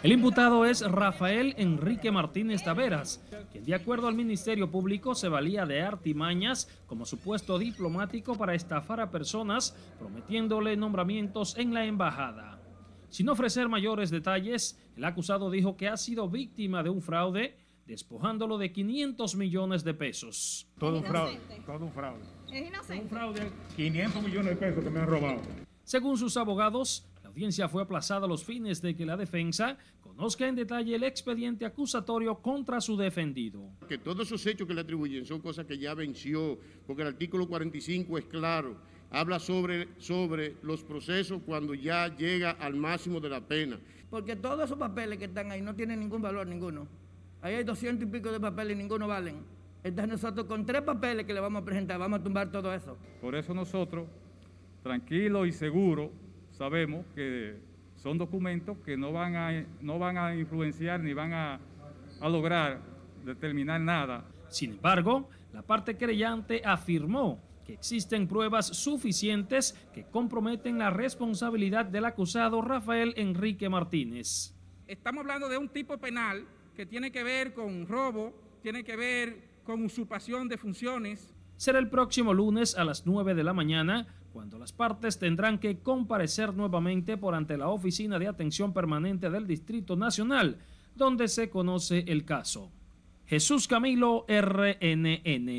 El imputado es Rafael Enrique Martínez Taveras, quien de acuerdo al Ministerio Público se valía de artimañas como supuesto diplomático para estafar a personas prometiéndole nombramientos en la embajada. Sin ofrecer mayores detalles, el acusado dijo que ha sido víctima de un fraude despojándolo de 500 millones de pesos. Todo un fraude, todo un fraude. Es inocente. Un fraude, 500 millones de pesos que me han robado. Según sus abogados, audiencia fue aplazada a los fines de que la defensa conozca en detalle el expediente acusatorio contra su defendido. Que todos esos hechos que le atribuyen son cosas que ya venció, porque el artículo 45 es claro, habla sobre, sobre los procesos cuando ya llega al máximo de la pena. Porque todos esos papeles que están ahí no tienen ningún valor, ninguno. Ahí hay doscientos y pico de papeles y ninguno valen. Entonces nosotros con tres papeles que le vamos a presentar vamos a tumbar todo eso. Por eso nosotros, tranquilo y seguros, sabemos que son documentos que no van a, no van a influenciar ni van a, lograr determinar nada. Sin embargo, la parte creyente afirmó que existen pruebas suficientes que comprometen la responsabilidad del acusado Rafael Enrique Martínez. Estamos hablando de un tipo penal que tiene que ver con robo, tiene que ver con usurpación de funciones. Será el próximo lunes a las 9 de la mañana cuando las partes tendrán que comparecer nuevamente por ante la Oficina de Atención Permanente del Distrito Nacional, donde se conoce el caso. Jesús Camilo RNN